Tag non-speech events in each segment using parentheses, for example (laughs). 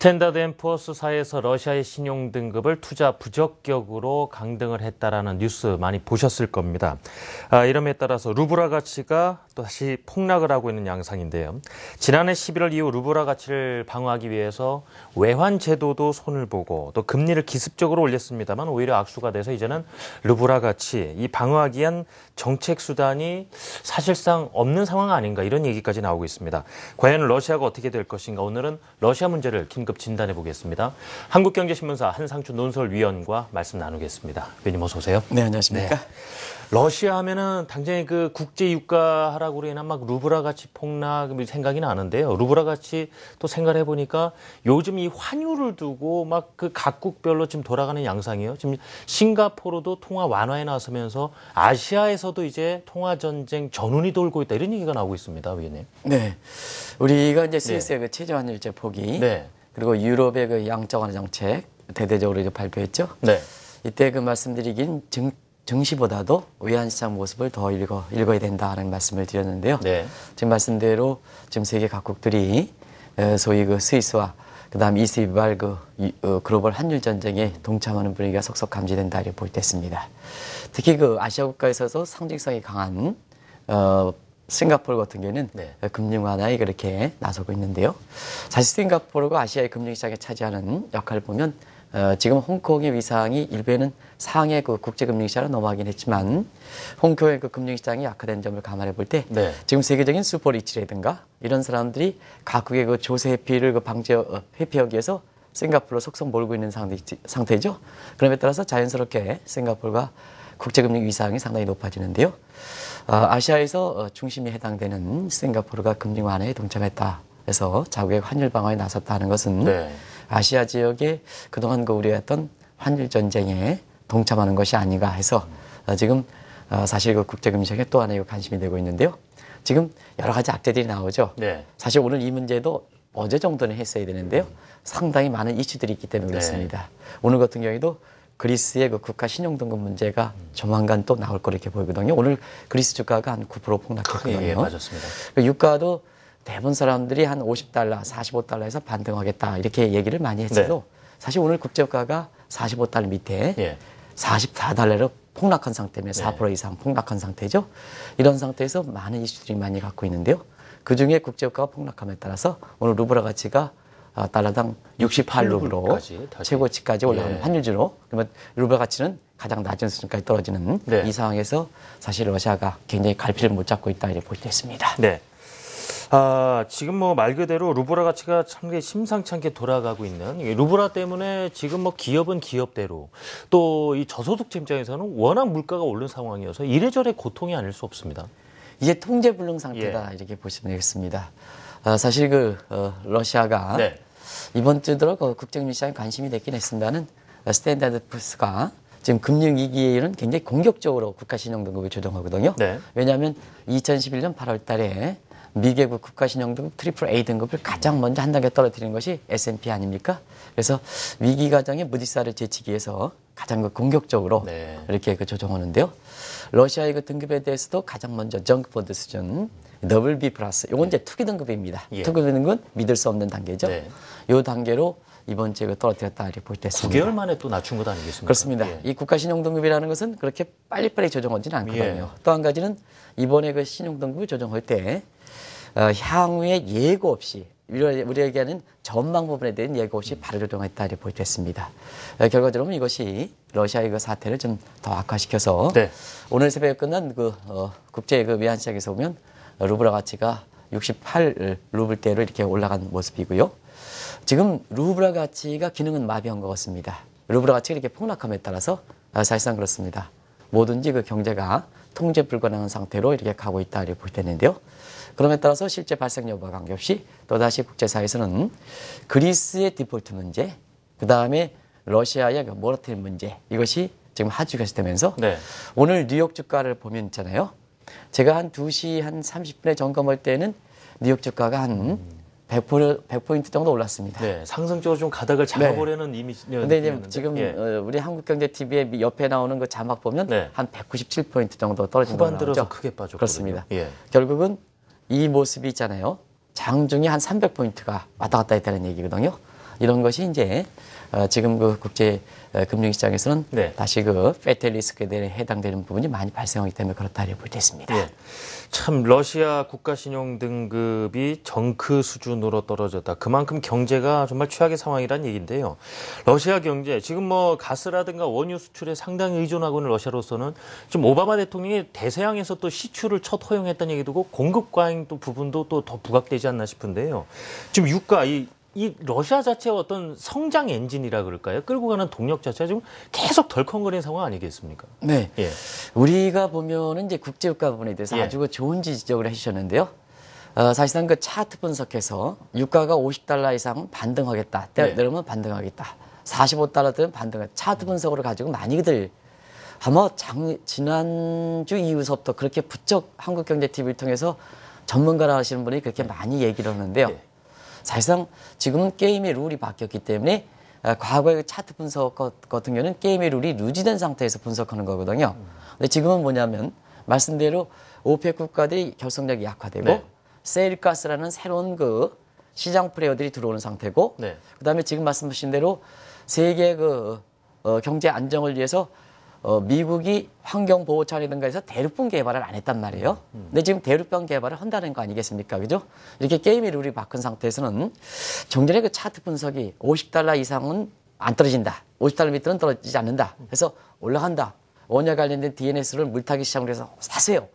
스탠다드 앤포스 사에서 러시아의 신용 등급을 투자 부적격으로 강등을 했다라는 뉴스 많이 보셨을 겁니다. 아, 이름에 따라서 루브라 가치가 또 다시 폭락을 하고 있는 양상인데요. 지난해 11월 이후 루브라 가치를 방어하기 위해서 외환 제도도 손을 보고 또 금리를 기습적으로 올렸습니다만 오히려 악수가 돼서 이제는 루브라 가치 이 방어하기 위한 정책 수단이 사실상 없는 상황 아닌가 이런 얘기까지 나오고 있습니다. 과연 러시아가 어떻게 될 것인가 오늘은 러시아 문제를 긴급 진단해 보겠습니다. 한국경제신문사 한상춘 논설위원과 말씀 나누겠습니다. 위원님 어서 오세요. 네 안녕하십니까. 네. 러시아 하면은 당장에 그 국제 유가 하락으로 인한 막 루브라 같이 폭락 뭐 생각이 나는데요. 루브라 같이 또 생각해 보니까 요즘 이 환율을 두고 막 그 각국별로 지금 돌아가는 양상이에요. 지금 싱가포르도 통화 완화에 나서면서 아시아에서 내에서도 이제 통화 전쟁 전운이 돌고 있다 이런 얘기가 나오고 있습니다, 위원님. 네, 우리가 이제 스위스의 네. 그 체제환율제 포기, 네. 그리고 유럽의 그 양적완화 정책 대대적으로 이제 발표했죠. 네. 이때 그 말씀드리긴 증, 증시보다도 외환시장 모습을 더 읽어 읽어야 된다는 말씀을 드렸는데요. 네. 지금 말씀대로 지금 세계 각국들이 소위 그 스위스와 그다음 이스이발그 어, 글로벌 한일 전쟁에 동참하는 분위기가 속속 감지된다 이렇게 볼 때 있습니다. 특히 그 아시아 국가에서도 상징성이 강한 어, 싱가포르 같은 경우는 네. 금융 완화에 그렇게 나서고 있는데요. 사실 싱가포르가 아시아의 금융 시장에 차지하는 역할을 보면 어, 지금 홍콩의 위상이 일베는 상해 그 국제금융시장으로 넘어가긴 했지만 홍콩의 그 금융시장이 약화된 점을 감안해 볼때 네. 지금 세계적인 슈퍼리치라든가 이런 사람들이 각국의 그 조세 회피를 그방지 어, 회피하기 위해서 싱가포르로 속속 몰고 있는 상태, 상태죠. 그럼에 따라서 자연스럽게 싱가포르가 국제금융 위상이 상당히 높아지는데요. 어, 아시아에서 어, 중심이 해당되는 싱가포르가 금융 완화에 동참했다 해서 자국의 환율 방어에 나섰다는 것은 네. 아시아 지역에 그동안 그 우려했던 환율 전쟁에 동참하는 것이 아닌가 해서 어, 지금 어, 사실 그 국제 금융시장에 또 하나의 관심이 되고 있는데요. 지금 여러 가지 악재들이 나오죠. 네. 사실 오늘 이 문제도 어제 정도는 했어야 되는데요. 상당히 많은 이슈들이 있기 때문에 네. 그렇습니다. 오늘 같은 경우에도 그리스의 그 국가 신용등급 문제가 조만간 또 나올 거 이렇게 보이거든요. 오늘 그리스 주가가 한 9% 폭락했거든요. 예, 예 맞았습니다. 그 유가도 대부분 사람들이 한 50달러, 45달러에서 반등하겠다 이렇게 얘기를 많이 했어도 네. 사실 오늘 국제유가가 45달러 밑에 예. 44달러로 폭락한 상태며 4% 네. 이상 폭락한 상태죠. 이런 상태에서 많은 이슈들이 많이 갖고 있는데요. 그 중에 국제유가가 폭락함에 따라서 오늘 루브라 가치가 아, 달러당 68루브로 최고치까지 올라가는 예. 환율주로 그러면 루브라 가치는 가장 낮은 수준까지 떨어지는 네. 이 상황에서 사실 러시아가 굉장히 갈피를 못 잡고 있다 이렇게 볼 수 있습니다. 네. 아, 지금 뭐 말 그대로 루브라 가치가 참 심상찮게 돌아가고 있는 루브라 때문에 지금 뭐 기업은 기업대로 또 이저소득층 입장에서는 워낙 물가가 오른 상황이어서 이래저래 고통이 아닐 수 없습니다. 이제 통제 불능 상태다 예. 이렇게 보시면 되겠습니다. 아, 사실 그 어, 러시아가 네. 이번 주 들어 그 국제금융 시장에 관심이 됐긴 했습니다는 스탠다드 푸스가 지금 금융 위기에 이른 굉장히 공격적으로 국가 신용 등급을 조정하거든요. 네. 왜냐하면 2011년 8월 달에 미개국 국가신용 등 트리플 A 등급을 가장 먼저 한 단계 떨어뜨리는 것이 S&P 아닙니까? 그래서 위기 과정에 무디사를 제치기 위해서 가장 그 공격적으로 네. 이렇게 그 조정하는데요. 러시아의 그 등급에 대해서도 가장 먼저 정크펀드 수준 더블 B 플러스 이건 이제 네. 투기 등급입니다. 예. 투기 등급은 믿을 수 없는 단계죠. 네. 단계로 이번 주에 그 떨어뜨렸다 이렇게 볼때 있습니다. 9개월 만에 또 낮춘 것 아니겠습니까? 그렇습니다. 예. 이 국가 신용등급이라는 것은 그렇게 빨리빨리 조정하지는 않거든요. 예. 또한 가지는 이번에 그 신용등급을 조정할 때 어, 향후에 예고 없이 우리에게는 전망 부분에 대한 예고 없이 발을 조정했다 이렇게 보여졌습니다. 어, 결과적으로 이것이 러시아의 그 사태를 좀 더 악화시켜서 네. 오늘 새벽에 끝난 그 어, 국제 그 외환 시장에서 보면 루블화 가치가 68 루블대로 이렇게 올라간 모습이고요. 지금 루블화 가치가 기능은 마비한 것 같습니다. 루블화 가치가 이렇게 폭락함에 따라서 아, 사실상 그렇습니다. 뭐든지 그 경제가 통제 불가능한 상태로 이렇게 가고 있다 이렇게 볼텐데요 그럼에 따라서 실제 발생 여부와 관계없이 또다시 국제사회에서는 그리스의 디폴트 문제, 그 다음에 러시아의 모라텔 문제 이것이 지금 하주가 되면서 네. 오늘 뉴욕 주가를 보면 있잖아요. 제가 한 2시 한 30분에 점검할 때는 뉴욕 주가가 한 100%, 100포인트 정도 올랐습니다. 네, 상승적으로 좀 가닥을 네. 잡아보려는 네. 이미지였는 근데 이제 지금 예. 어, 우리 한국경제TV의 옆에 나오는 그 자막 보면 네. 한 197포인트 정도 떨어진 거죠. 후반 들어서 크게 빠졌거든요. 그렇습니다. 예. 결국은 이 모습이 있잖아요. 장중에 한 300포인트가 왔다 갔다 했다는 얘기거든요. 이런 것이 이제 어, 지금 그 국제 어, 금융시장에서는 네. 다시 그 페텔 리스크에 해당되는 부분이 많이 발생하기 때문에 그렇다 고렇게 볼수 있습니다. 예. 참 러시아 국가 신용 등급이 정크 수준으로 떨어졌다. 그만큼 경제가 정말 최악의 상황이란 얘기인데요. 러시아 경제 지금 뭐 가스라든가 원유 수출에 상당히 의존하고 있는 러시아로서는 지금 오바마 대통령이 대서양에서 또 시추를 첫 허용했다는 얘기도 고 공급 과잉 또 부분도 또 더 부각되지 않나 싶은데요. 지금 유가 이이 러시아 자체의 어떤 성장 엔진이라 그럴까요? 끌고 가는 동력 자체가 지금 계속 덜컹거리는 상황 아니겠습니까? 네. 예. 우리가 보면은 이제 국제유가 부분에 대해서 예. 아주 좋은 지적을 해주셨는데요. 어, 사실상 그 차트 분석해서 유가가 50달러 이상 반등하겠다. 때려면 네. 반등하겠다. 45달러 들은 반등. 차트 분석으로 가지고 많이들 아마 장, 지난주 이후서부터 그렇게 부쩍 한국경제TV를 통해서 전문가라 하시는 분이 그렇게 네. 많이 얘기를 하는데요. 네. 사실상 지금은 게임의 룰이 바뀌었기 때문에 아, 과거의 그 차트 분석 같은 경우는 게임의 룰이 루지된 상태에서 분석하는 거거든요. 근데 지금은 뭐냐면 말씀대로 오페 국가들이 결속력이 약화되고 네. 세일가스라는 새로운 그 시장 플레이어들이 들어오는 상태고 네. 그다음에 지금 말씀하신 대로 세계 그 어, 경제 안정을 위해서 어, 미국이 환경보호차라든가 원 해서 대륙분 개발을 안 했단 말이에요. 근데 지금 대륙분 개발을 한다는 거 아니겠습니까? 그죠? 이렇게 게임의 룰이 바꾼 상태에서는 종전의그 차트 분석이 50달러 이상은 안 떨어진다. 50달러 밑으로는 떨어지지 않는다. 그래서 올라간다. 원예 관련된 DNS를 물타기 시장으로 해서 사세요.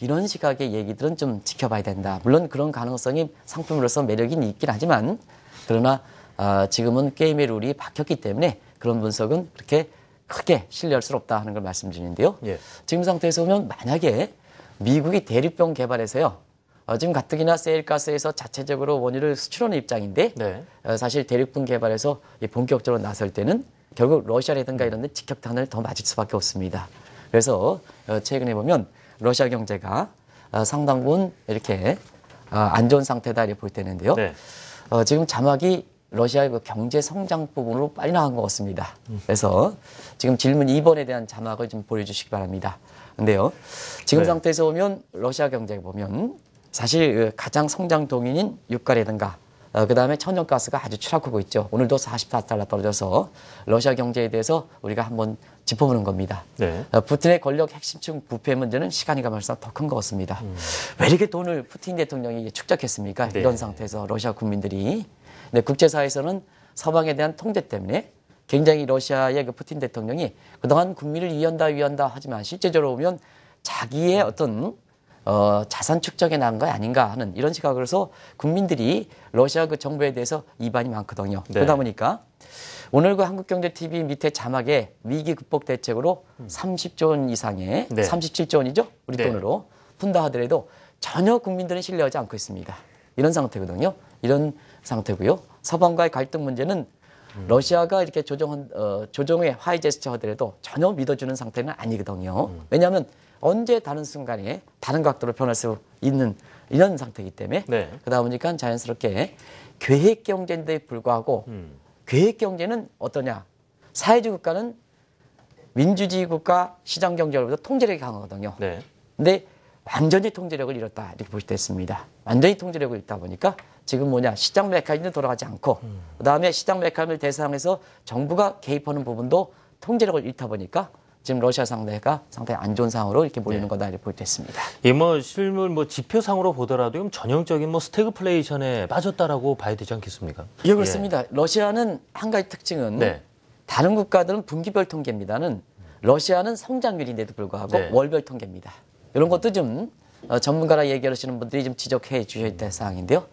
이런 시각의 얘기들은 좀 지켜봐야 된다. 물론 그런 가능성이 상품으로서 매력이 있긴 하지만 그러나 어, 지금은 게임의 룰이 바뀌었기 때문에 그런 분석은 그렇게 크게 신뢰할 수 없다 하는 걸 말씀드리는데요. 예. 지금 상태에서 보면 만약에 미국이 대륙병 개발해서요. 어, 지금 가뜩이나 세일가스에서 자체적으로 원유를 수출하는 입장인데 네. 어, 사실 대륙분 개발에서 본격적으로 나설 때는 결국 러시아라든가 이런 데 직격탄을 더 맞을 수밖에 없습니다. 그래서 어, 최근에 보면 러시아 경제가 어, 상당 부분 이렇게 어, 안 좋은 상태다 이렇게 볼 때는데요. 네. 어, 지금 자막이 러시아의 그 경제 성장 부분으로 빨리 나간 것 같습니다. 그래서 지금 질문 2번에 대한 자막을 좀 보여주시기 바랍니다. 근데요, 지금 네. 상태에서 보면 러시아 경제 보면 사실 그 가장 성장 동인인 유가라든가 어, 그 다음에 천연가스가 아주 추락하고 있죠. 오늘도 44달러 떨어져서 러시아 경제에 대해서 우리가 한번 짚어보는 겁니다. 네. 어, 푸틴의 권력 핵심층 부패 문제는 시간이 가면서 더 큰 것 같습니다. 음. 왜 이렇게 돈을 푸틴 대통령이 축적했습니까? 네. 이런 상태에서 러시아 국민들이 근데 네, 국제사회에서는 서방에 대한 통제 때문에 굉장히 러시아의 그 푸틴 대통령이 그동안 국민을 위한다 위한다 하지만 실제적으로 보면 자기의 어떤 어, 자산 축적에 나온 거 아닌가 하는 이런 시각으로서 국민들이 러시아 그 정부에 대해서 이반이 많거든요. 네. 그러다 보니까 오늘 그 한국경제TV 밑에 자막에 위기 극복 대책으로 30조 음. 원 이상의 네. 37조 원이죠? 우리 네. 돈으로 푼다 하더라도 전혀 국민들은 신뢰하지 않고 있습니다. 이런 상태거든요. 이런 상태고요. 서방과의 갈등 문제는 러시아가 이렇게 조정 어, 조정의 화해 제스처 하더라도 전혀 믿어주는 상태는 아니거든요. 왜냐하면 언제 다른 순간에 다른 각도로 변할 수 있는 이런 상태이기 때문에 네. 그러다 보니까 자연스럽게 계획 경제인데 불구하고 음. 계획 경제는 어떠냐? 사회주의 국가는 민주주의 국가 시장 경제로부터 통제력이 강하거든요. 그런데 네. 완전히 통제력을 잃었다 이렇게 보시됐습니다. 완전히 통제력을 잃다 보니까 지금 뭐냐 시장 메카니즘 돌아가지 않고 음. 그다음에 시장 메카니즘을 대상해서 정부가 개입하는 부분도 통제력을 잃다 보니까 지금 러시아 상대가 상당히 안 좋은 상황으로 이렇게 몰리는 네. 거다 이렇게 볼수 있습니다. 이뭐 예, 실물 뭐 지표상으로 보더라도 전형적인 뭐 스태그플레이션에 빠졌다라고 봐야 되지 않겠습니까? 예, 그렇습니다. 예. 러시아는 한 가지 특징은 네. 다른 국가들은 분기별 통계입니다는 러시아는 성장률인데도 불구하고 네. 월별 통계입니다. 이런 것도 좀 어, 전문가라 얘기하시는 분들이 좀 지적해 주셔야 될 사항인데요.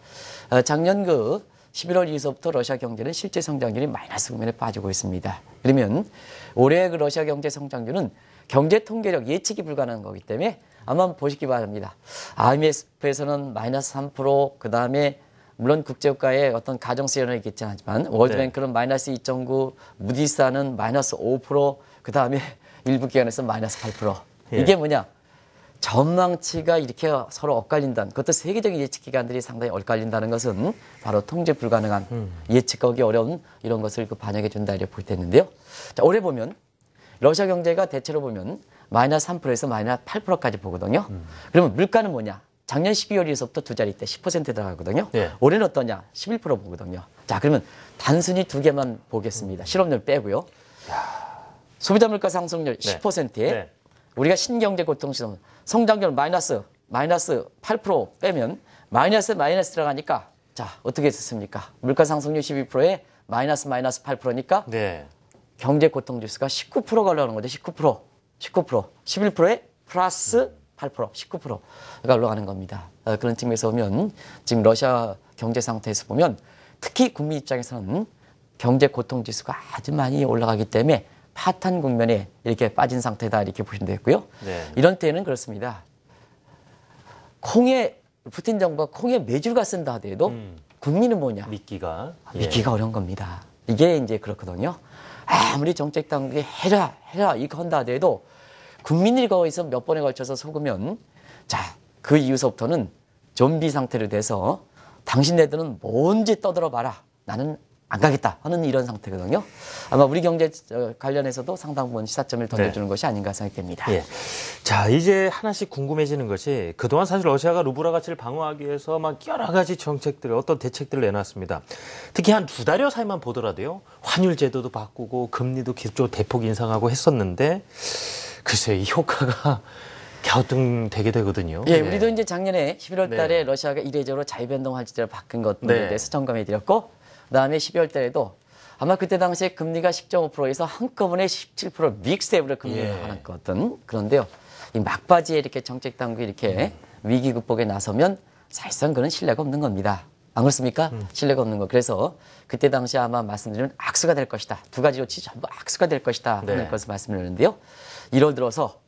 어, 작년 그 11월 이후서부터 러시아 경제는 실제 성장률이 마이너스 국면에 빠지고 있습니다. 그러면 올해 그 러시아 경제 성장률은 경제 통계력 예측이 불가능한 거기 때문에 아마 보시기 바랍니다. IMF에서는 마이너스 3%, 그 다음에 물론 국제국가의 어떤 가정세 연원이 있긴 하지만 월드뱅크는 네. 마이너스 2.9, 무디스는 마이너스 5%, 그 다음에 일부 기관에서 마이너스 8%. 예. 이게 뭐냐? 전망치가 이렇게 서로 엇갈린다는 그것도 세계적인 예측 기관들이 상당히 엇갈린다는 것은 바로 통제 불가능한 음. 예측하기 어려운 이런 것을 그 반영해 준다 이렇게 볼텐데요 자, 올해 보면 러시아 경제가 대체로 보면 마이너스 3%에서 마이너스 8%까지 보거든요. 음. 그러면 물가는 뭐냐? 작년 12월에서부터 두 자리 때 10% 들어가거든요. 네. 올해는 어떠냐? 11% 보거든요. 자, 그러면 단순히 두 개만 보겠습니다. 실업률 빼고요. 야. 소비자 물가 상승률 네. 10%에 네. 우리가 신경제 고통시험 성장률 마이너스 마이너스 8% 빼면 마이너스 마이너스 들어가니까 자 어떻게 됐습니까? 물가 상승률 12%에 마이너스 마이너스 8%니까 네. 경제 고통 지수가 19%가 려가는 거죠. 19% 19% 11%에 플러스 8% 19%가 올라가는 겁니다. 어, 그런 측면에서 보면 지금 러시아 경제 상태에서 보면 특히 국민 입장에서는 경제 고통 지수가 아주 많이 올라가기 때문에 파탄 국면에 이렇게 빠진 상태다 이렇게 보시면 되겠고요. 네. 이런 때는 그렇습니다. 콩에 푸틴 정부가 콩에 매주가 쓴다 하더라도 음. 국민은 뭐냐? 믿기가 아, 예. 믿기가 어려운 겁니다. 이게 이제 그렇거든요. 아무리 정책 당국이 해라 해라 이거 한다 하더라도 국민들 거기서 몇 번에 걸쳐서 속으면 자그 이후서부터는 좀비 상태로 돼서 당신네들은 뭔지 떠들어 봐라 나는 안 가겠다 하는 이런 상태거든요. 아마 우리 경제 관련해서도 상당 부분 시사점을 던져주는 네. 것이 아닌가 생각됩니다. 예. 자 이제 하나씩 궁금해지는 것이 그동안 사실 러시아가 루브라 가치를 방어하기 위해서 막 여러 가지 정책들 을 어떤 대책들을 내놨습니다. 특히 한 두 달여 사이만 보더라도요 환율 제도도 바꾸고 금리도 계속 대폭 인상하고 했었는데 글쎄 요이 효과가 (laughs) 갸우뚱되게 되거든요. 예, 네. 우리도 이제 작년에 11월 달에 네. 러시아가 이례적으로 자유변동 환지제를 바꾼 것에 네. 대해서 점검해 드렸고 그 다음에 12월 달에도 아마 그때 당시에 금리가 10.5%에서 한꺼번에 17% 믹스텝으로 금리를 예. 하거든던 그런데요. 이 막바지에 이렇게 정책 당국이 이렇게 음. 위기 극복에 나서면 사실상 그런 신뢰가 없는 겁니다. 안 그렇습니까? 음. 신뢰가 없는 거. 그래서 그때 당시 아마 말씀드린 악수가 될 것이다. 두 가지 조치 전부 악수가 될 것이다. 네. 하는 것을 말씀드렸는데요. 1월 들어서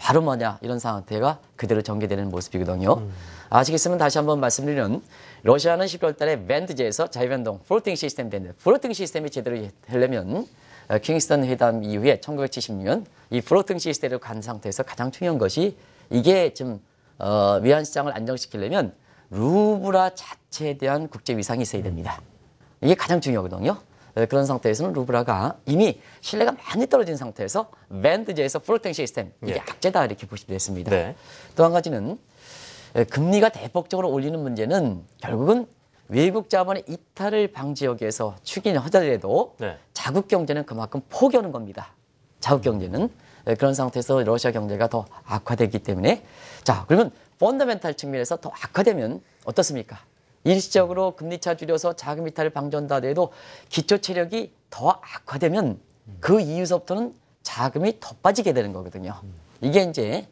바로 뭐냐 이런 상태가 그대로 전개되는 모습이거든요. 음. 아시겠으면 다시 한번 말씀드리는 러시아는 10월 달에 밴드제에서 자유변동 플로팅 시스템 되는데 플로팅 시스템이 제대로 되려면 어, 킹스턴 회담 이후에 1976년 이 플로팅 시스템을 간 상태에서 가장 중요한 것이 이게 좀 어, 위안 시장을 안정시키려면 루브라 자체에 대한 국제 위상이 있어야 됩니다. 음. 이게 가장 중요하거든요. 그런 상태에서는 루브라가 이미 신뢰가 많이 떨어진 상태에서 밴드제에서 프로텍 시스템 이게 예. 악재다 이렇게 보시면 됐습니다. 네. 또한 가지는 금리가 대폭적으로 올리는 문제는 결국은 외국 자본의 이탈을 방지하기 위해서 추긴 하더라도 네. 자국 경제는 그만큼 포기하는 겁니다. 자국 경제는 그런 상태에서 러시아 경제가 더 악화되기 때문에 자 그러면 펀더멘탈 측면에서 더 악화되면 어떻습니까? 일시적으로 금리차 줄여서 자금 이탈을 방전다 해도 기초 체력이 더 악화되면 그 이후서부터는 자금이 더 빠지게 되는 거거든요. 이게 이제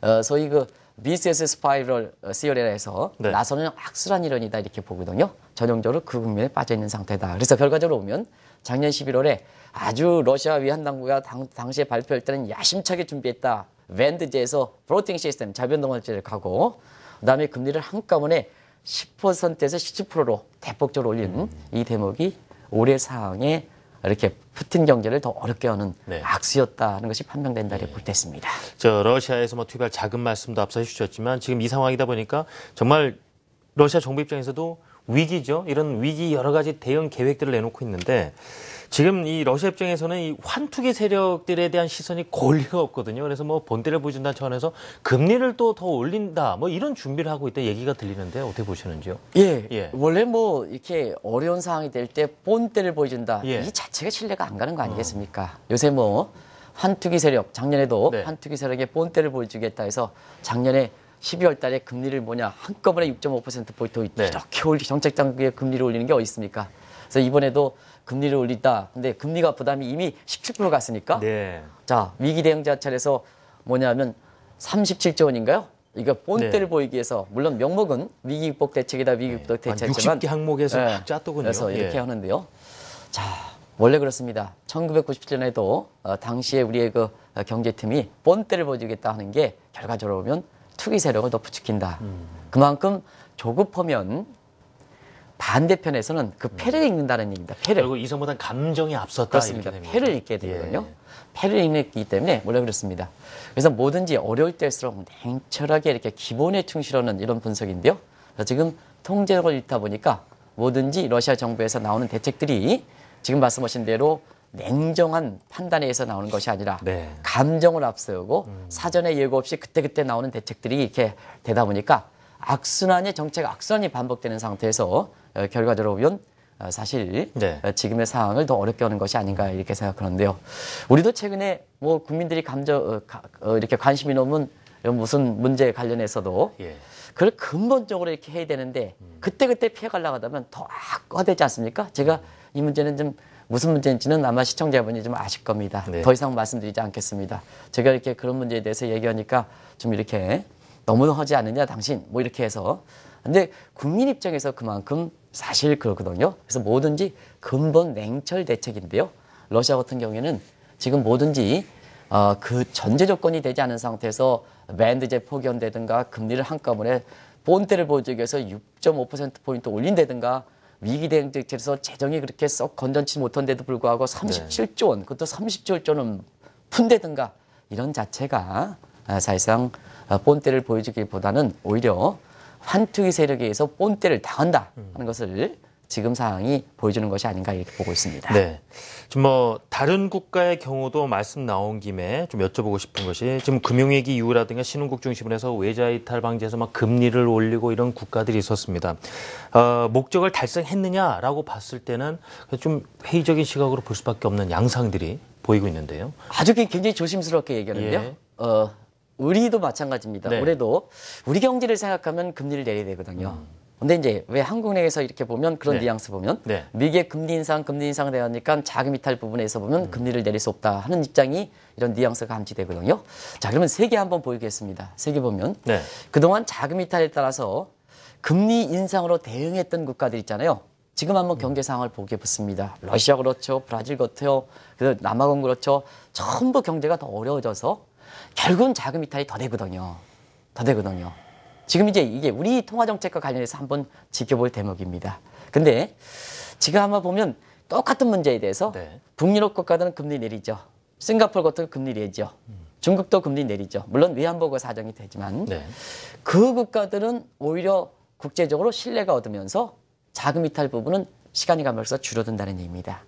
어, 소위 그 미세스 스파이럴 어, 시어리라에서 네. 나서는 악순환 이론이다 이렇게 보거든요. 전형적으로 그 국면에 빠져 있는 상태다. 그래서 결과적으로 보면 작년 11월에 아주 러시아 위안 당국가 당, 시에 발표할 때는 야심차게 준비했다. 밴드제에서 프로팅 시스템 자변 동화제를 가고 그다음에 금리를 한꺼번에 10%에서 17%로 대폭적으로 올린 리이 음. 대목이 올해 상황에 이렇게 푸틴 경제를 더 어렵게 하는 네. 악수였다는 것이 판명된다 이렇게 네. 볼때있습니다저 러시아에서 뭐 투입할 작은 말씀도 앞서 해주셨지만 지금 이 상황이다 보니까 정말 러시아 정부 입장에서도 위기죠. 이런 위기 여러 가지 대응 계획들을 내놓고 있는데 지금 이 러시아 입장에서는 이 환투기 세력들에 대한 시선이 골리가 없거든요. 그래서 뭐 본대를 보여준다 차원에서 금리를 또 더 올린다 뭐 이런 준비를 하고 있다 얘기가 들리는데 어떻게 보시는지요? 예, 예. 원래 뭐 이렇게 어려운 상황이 될 때 본대를 보여준다 예. 이 자체가 신뢰가 안 가는 거 아니겠습니까? 어. 요새 뭐 환투기 세력 작년에도 네. 환투기 세력의 본때를 보여주겠다 해서 작년에 12월 달에 금리를 뭐냐 한꺼번에 6.5% 포인트 네. 이렇게 올리 정책 당국의 금리를 올리는 게 어디 있습니까? 그래서 이번에도 금리를 올린다. 근데 금리가 부담이 이미 17% 갔으니까. 네. 자, 위기 대응 자찰에서 뭐냐면 37조 원인가요? 이거 본때를 네. 보이기 위해서 물론 명목은 위기 극복 대책이다 위기 네. 극복 네. 대책이지만 60개 항목에서 네. 짰더군요. 그래서 이렇게 예. 하는데요. 자, 원래 그렇습니다. 1997년에도 어, 당시에 우리의 그 어, 경제팀이 본때를 보여주겠다 하는 게 결과적으로 보면 투기 세력을 더 부추긴다. 음. 그만큼 조급하면 반대편에서는 그 패를 읽는다는 얘기입니다. 패를. 결국 이성보단 감정이 앞섰다. 그렇습니다. 패를 읽게 되거든요. 예. 패를 읽기 때문에 원래 그렇습니다. 그래서 뭐든지 어려울 때일수록 냉철하게 이렇게 기본에 충실하는 이런 분석인데요. 지금 통제력을 잃다 보니까 뭐든지 러시아 정부에서 나오는 대책들이 지금 말씀하신 대로 냉정한 판단에 의해서 나오는 것이 아니라 네. 감정을 앞세우고 음. 사전에 예고 없이 그때그때 나오는 대책들이 이렇게 되다 보니까 악순환의 정책 악순환이 반복되는 상태에서 어, 결과적으로 보면 어, 사실 네. 어, 지금의 상황을 더 어렵게 하는 것이 아닌가 이렇게 생각하는데요. 우리도 최근에 뭐 국민들이 감정 어, 이렇게 관심이 넘은 무슨 문제 관련해서도 예. 그걸 근본적으로 이렇게 해야 되는데 그때 그때 피해 가려고 하다면 더 악화되지 않습니까? 제가 음. 이 문제는 좀 무슨 문제인지는 아마 시청자분이 좀 아실 겁니다. 네. 더 이상 말씀드리지 않겠습니다. 제가 이렇게 그런 문제에 대해서 얘기하니까 좀 이렇게 너무 하지 않느냐 당신 뭐 이렇게 해서 근데 국민 입장에서 그만큼 사실 그거거든요. 그래서 뭐든지 근본 냉철 대책인데요. 러시아 같은 경우에는 지금 뭐든지 어, 그 전제 조건이 되지 않은 상태에서 밴드제 포기한다든가 금리를 한꺼번에 본때를 보여주기 위해서 6.5%포인트 올린다든가 위기대응 대책에서 재정이 그렇게 썩 건전치 못한데도 불구하고 37조 원, 그것도 37조 원 푼다든가 이런 자체가 아, 사실상 어, 본때를 보여주기보다는 오히려 환투기 세력에 의해서 본때를 당한다 하는 것을 지금 상황이 보여주는 것이 아닌가 이렇게 보고 있습니다. 네. 좀 뭐 다른 국가의 경우도 말씀 나온 김에 좀 여쭤보고 싶은 것이 지금 금융위기 이후라든가 신흥국 중심으로 해서 외자 이탈 방지에서 막 금리를 올리고 이런 국가들이 있었습니다. 어, 목적을 달성했느냐라고 봤을 때는 좀 회의적인 시각으로 볼 수밖에 없는 양상들이 보이고 있는데요. 아주 굉장히 조심스럽게 얘기하는데요. 예. 어, 우리도 마찬가지입니다. 네. 올해도 우리 경제를 생각하면 금리를 내려야 되거든요. 음. 근데 이제 왜 한국 내에서 이렇게 보면 그런 네. 뉘앙스 보면 네. 미국의 금리 인상, 금리 인상 되니까 자금 이탈 부분에서 보면 음. 금리를 내릴 수 없다 하는 입장이 이런 뉘앙스가 감지되거든요. 자, 그러면 세 개 한번 보이겠습니다. 세 개 보면 네. 그동안 자금 이탈에 따라서 금리 인상으로 대응했던 국가들 있잖아요. 지금 한번 음. 경제 상황을 보게 붙습니다. 러시아 그렇죠, 브라질 그렇죠, 남아공 그렇죠. 전부 경제가 더 어려워져서 결국은 자금 이탈이 더 되거든요. 더 되거든요. 지금 이제 이게 우리 통화정책과 관련해서 한번 지켜볼 대목입니다. 근데 지금 한번 보면 똑같은 문제에 대해서 네. 북유럽 국가들은 금리 내리죠. 싱가폴 같은 금리 내리죠. 음. 중국도 금리 내리죠. 물론 위안보고 사정이 되지만 네. 그 국가들은 오히려 국제적으로 신뢰가 얻으면서 자금 이탈 부분은 시간이 가면서 줄어든다는 얘기입니다.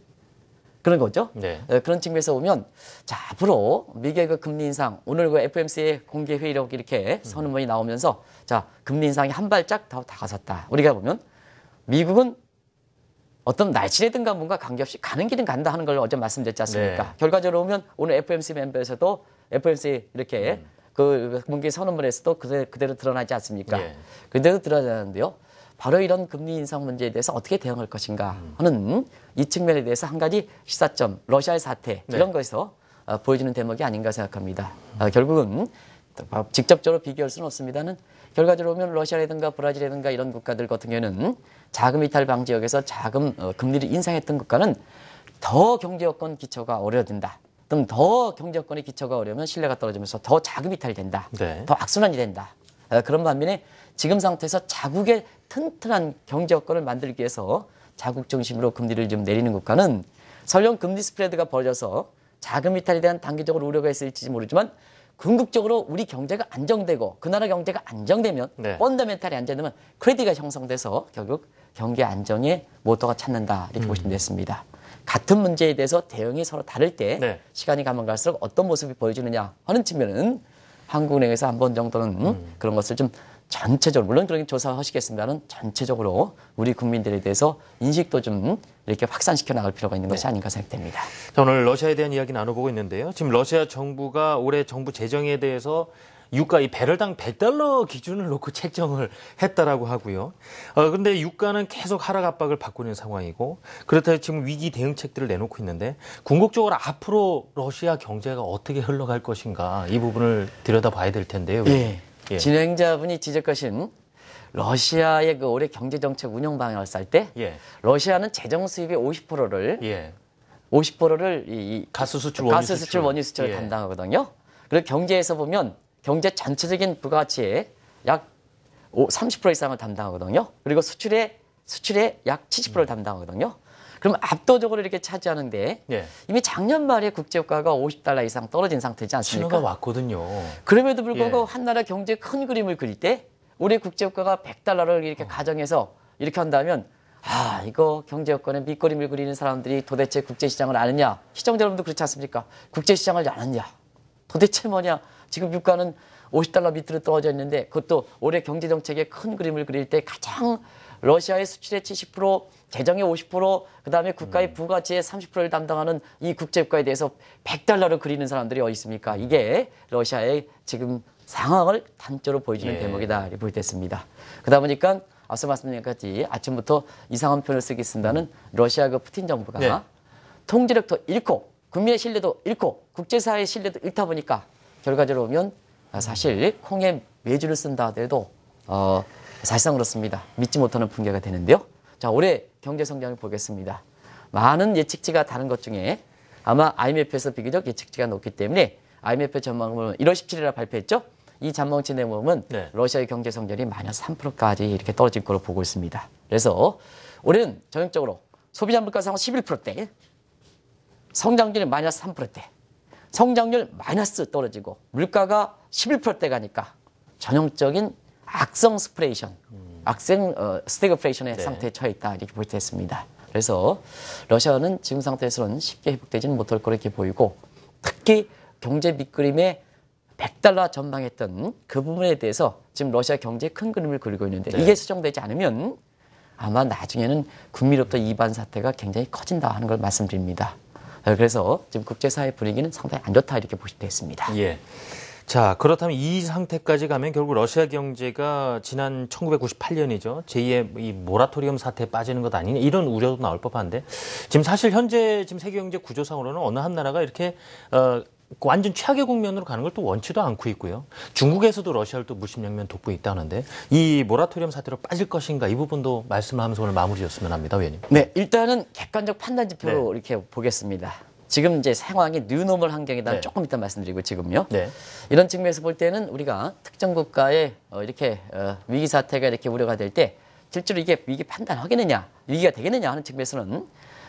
그런 거죠. 네. 어, 그런 측면에서 보면 자 앞으로 미국의 그 금리 인상 오늘 그 FMC의 공개 회의록 이렇게 선언문이 나오면서 자 금리 인상이 한 발짝 더 다가섰다. 우리가 보면 미국은 어떤 날씨라든가 뭔가 관계없이 가는 길은 간다 하는 걸 어제 말씀드렸지 네. 않습니까? 네. 결과적으로 보면 오늘 FMC 멤버에서도 FMC 이렇게 음. 그 공개 선언문에서도 그대로, 그대로 드러나지 않습니까? 네. 그대로 드러나는데요. 바로 이런 금리 인상 문제에 대해서 어떻게 대응할 것인가 하는 이 측면에 대해서 한 가지 시사점, 러시아의 사태 네. 이런 네. 거에서 어, 보여지는 대목이 아닌가 생각합니다. 어, 결국은 직접적으로 비교할 수는 없습니다는 결과적으로 보면 러시아라든가 브라질이라든가 이런 국가들 같은 경우에는 자금 이탈 방지역에서 자금 어, 금리를 인상했던 국가는 더 경제 여건 기초가 어려진다. 워 그럼 더 경제 여건의 기초가 어려면 우 신뢰가 떨어지면서 더 자금 이탈이 된다. 네. 더 악순환이 된다. 그런 반면에 지금 상태에서 자국의 튼튼한 경제 여건을 만들기 위해서 자국 중심으로 금리를 좀 내리는 국가는 설령 금리 스프레드가 벌어져서 자금 이탈에 대한 단기적으로 우려가 있을지 모르지만 궁극적으로 우리 경제가 안정되고 그 나라 경제가 안정되면 네. 펀더멘탈이 안정되면 크레딧가 형성돼서 결국 경기 안정의 모터가 찾는다 이렇게 음. 보시면 되겠습니다. 같은 문제에 대해서 대응이 서로 다를 때 네. 시간이 가면 갈수록 어떤 모습이 보여지느냐 하는 측면은 한국은행에서 한 번 정도는 음. 그런 것을 좀 전체적으로 물론 그런 조사하시겠습니다만 전체적으로 우리 국민들에 대해서 인식도 좀 이렇게 확산시켜 나갈 필요가 있는 네. 것이 네. 아닌가 생각됩니다. 자, 오늘 러시아에 대한 이야기 나눠보고 있는데요. 지금 러시아 정부가 올해 정부 재정에 대해서 유가 이 배럴당 100달러 기준을 놓고 책정을 했다라고 하고요. 그런데 어, 유가는 계속 하락 압박을 받고 있는 상황이고 그렇다고 지금 위기 대응책들을 내놓고 있는데 궁극적으로 앞으로 러시아 경제가 어떻게 흘러갈 것인가 이 부분을 들여다봐야 될 텐데요. 예. 예. 진행자분이 지적하신 러시아의 그 올해 경제 정책 운영 방향을 쌀때 예. 러시아는 재정 수입의 50%를 예. 50%를 이, 이 가스 수출 원유 가스 수출 원유 수출 을 예. 담당하거든요. 그리고 경제에서 보면 경제 전체적인 부가가치의 약 30% 이상을 담당하거든요. 그리고 수출의 수출의 약 70%를 음. 담당하거든요. 그럼 압도적으로 이렇게 차지하는데 예. 이미 작년 말에 국제유가가 50달러 이상 떨어진 상태지 않습니까? 신호가 왔거든요. 그럼에도 불구하고 예. 한 나라 경제 큰 그림을 그릴 때 우리 국제유가가 100달러를 이렇게 어. 가정해서 이렇게 한다면 아 이거 경제 여건의 밑거림을 그리는 사람들이 도대체 국제시장을 아느냐 시청자 여러분도 그렇지 않습니까? 국제시장을 아느냐 도대체 뭐냐 지금 유가는 50달러 밑으로 떨어져 있는데 그것도 올해 경제정책의 큰 그림을 그릴 때 가장 러시아의 수출의 70% 재정의 50%, 그다음에 국가의 음. 부가치의 30%를 담당하는 이국제국가에 대해서 100달러를 그리는 사람들이 어디 있습니까? 이게 러시아의 지금 상황을 단적으로 보여주는 예. 대목이다 이렇게 보이됐습니다. 그러다 보니까 앞서 말씀드린까지 것 아침부터 이상한 표현을 쓰기 쓴다는 음. 러시아 그 푸틴 정부가 네. 통제력도 잃고 국민의 신뢰도 잃고 국제사회의 신뢰도 잃다 보니까 결과적으로 보면 사실 콩에 매주를 쓴다 하더라도 어, 사실상 그렇습니다. 믿지 못하는 붕괴가 되는데요. 자, 올해 경제 성장을 보겠습니다. 많은 예측치가 다른 것 중에 아마 IMF에서 비교적 예측치가 높기 때문에 IMF 전망은 1월 17일에 발표했죠. 이 전망치 내모음은 네. 러시아의 경제 성장이 마이너스 3%까지 이렇게 떨어질 거로 보고 있습니다. 그래서 올해는 전형적으로 소비자 물가 상황 11%대, 성장률이 마이너스 3%대, 성장률 마이너스 떨어지고 물가가 11%대 가니까 전형적인 악성 스프레이션, 음. 악생 어, 스태그플레이션의 네. 상태에 처해 있다 이렇게 볼수 있습니다. 그래서 러시아는 지금 상태에서는 쉽게 회복되지는 못할 거로 이렇게 보이고 특히 경제 밑그림에 100달러 전망했던 그 부분에 대해서 지금 러시아 경제의 큰 그림을 그리고 있는데 네. 이게 수정되지 않으면 아마 나중에는 국민로부터 으 이반 사태가 굉장히 커진다 하는 걸 말씀드립니다. 그래서 지금 국제사회 분위기는 상당히 안 좋다 이렇게 보시면 되겠습니다. 예. 자, 그렇다면 이 상태까지 가면 결국 러시아 경제가 지난 1998년이죠. 제2의 이 모라토리엄 사태에 빠지는 것 아니냐 이런 우려도 나올 법한데 지금 사실 현재 지금 세계 경제 구조상으로는 어느 한 나라가 이렇게 어 완전 최악의 국면으로 가는 걸 또 원치도 않고 있고요. 중국에서도 러시아를 또 무심양면 돕고 있다는데 이 모라토리엄 사태로 빠질 것인가 이 부분도 말씀하면서 오늘 마무리였으면 합니다, 위원님. 네, 일단은 객관적 판단 지표로 네. 이렇게 보겠습니다. 지금 이제 상황이 뉴노멀 환경에 다한 네. 조금 이따 말씀드리고 지금요. 네. 이런 측면에서 볼 때는 우리가 특정 국가에 어, 이렇게 어, 위기 사태가 이렇게 우려가 될 때 실제로 이게 위기 판단하겠느냐, 위기가 되겠느냐 하는 측면에서는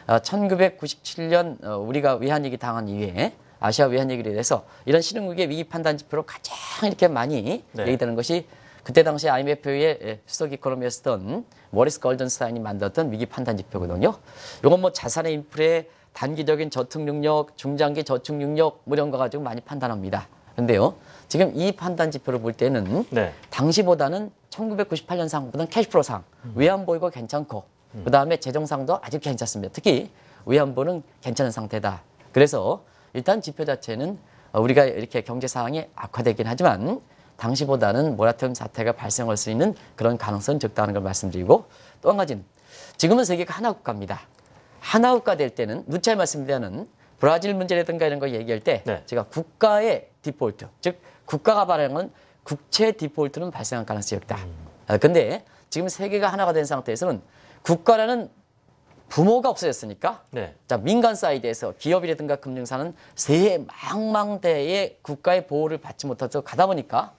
어, 1997년 어, 우리가 위안위기 당한 이후에 아시아 위안위기를 해서 이런 신흥국의 위기 판단 지표로 가장 이렇게 많이 네. 얘기되는 것이 그때 당시 IMF의 수석 이코노미였던 워리스 걸든스타인이 만들었던 위기 판단 지표거든요. 이건 뭐 자산의 인플레 단기적인 저축 능력, 중장기 저축 능력 뭐 이런 거 가지고 많이 판단합니다. 그런데요 지금 이 판단 지표를 볼 때는 네. 당시보다는 1998년 상보다는 캐시프로 상, 음. 외환보이고 괜찮고 음. 그다음에 재정상도 아직 괜찮습니다. 특히 외환보는 괜찮은 상태다. 그래서 일단 지표 자체는 어, 우리가 이렇게 경제 상황이 악화되긴 하지만 당시보다는 모라툼 사태가 발생할 수 있는 그런 가능성은 적다는 걸 말씀드리고 또 한 가지는 지금은 세계가 하나 국가입니다. 하나우가 될 때는 누차 말씀드리는 브라질 문제라든가 이런 거 얘기할 때 네. 제가 국가의 디폴트 즉 국가가 발행한 국채 디폴트는 발생할 가능성이 없다. 음. 아, 근데 지금 세계가 하나가 된 상태에서는 국가라는 부모가 없어졌으니까 네. 자 민간 사이드에서 기업이라든가 금융사는 새해 망망대해 국가의 보호를 받지 못하죠 가다 보니까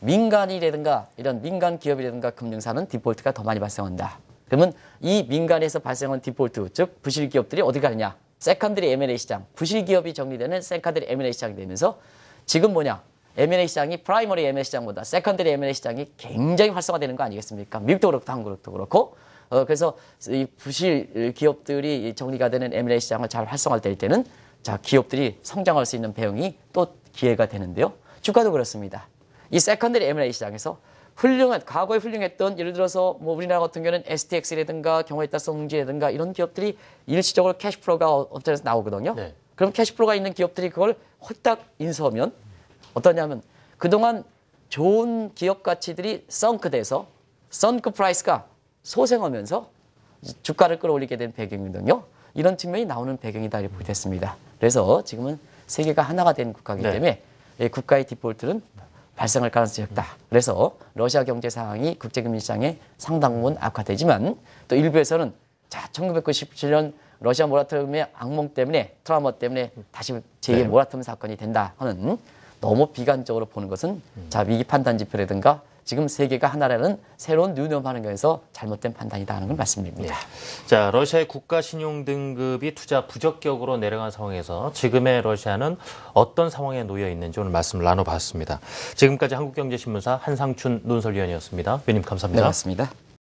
민간이라든가 이런 민간 기업이라든가 금융사는 디폴트가 더 많이 발생한다. 그러면 이 민간에서 발생한 디폴트, 즉 부실 기업들이 어디 가느냐? 세컨드리 M&A 시장, 부실 기업이 정리되는 세컨드리 M&A 시장이 되면서 지금 뭐냐? M&A 시장이 프라이머리 M&A 시장보다 세컨드리 M&A 시장이 굉장히 활성화되는 거 아니겠습니까? 미국도 그렇고 한국도 그렇고 어, 그래서 이 부실 기업들이 정리가 되는 M&A 시장을 잘 활성화될 때는 자 기업들이 성장할 수 있는 배경이 또 기회가 되는데요. 주가도 그렇습니다. 이 세컨드리 M&A 시장에서 훌륭한 과거에 훌륭했던 예를 들어서 뭐 우리나라 같은 경우는 STX라든가 경우에 따라지라든가 이런 기업들이 일시적으로 캐시프로가 어, 업체에서 나오거든요. 네. 그럼 캐시프로가 있는 기업들이 그걸 홀딱 인수하면 어떠냐면 그동안 좋은 기업 가치들이 썬크돼서 썬크 프라이스가 소생하면서 주가를 끌어올리게 된 배경이거든요. 이런 측면이 나오는 배경이다 이렇게 보겠습니다. 그래서 지금은 세계가 하나가 된 국가이기 네. 때문에 네. 국가의 디폴트는 발생할 가능성이 적다. 그래서 러시아 경제 상황이 국제금융 시장에 상당 부분 악화되지만 또 일부에서는 자 1997년 러시아 모라토리의 악몽 때문에 트라우마 때문에 다시 제2의 네. 모라토리 사건이 된다 하는 너무 비관적으로 보는 것은 자 위기 판단 지표라든가 지금 세계가 하나라는 새로운 뉴넘하는 거에서 잘못된 판단이다 하는 걸 말씀드립니다. 네. 자, 러시아의 국가 신용 등급이 투자 부적격으로 내려간 상황에서 지금의 러시아는 어떤 상황에 놓여 있는지 오늘 말씀을 나눠봤습니다. 지금까지 한국경제신문사 한상춘 논설위원이었습니다. 위원님 감사합니다. 네, 맞습니다.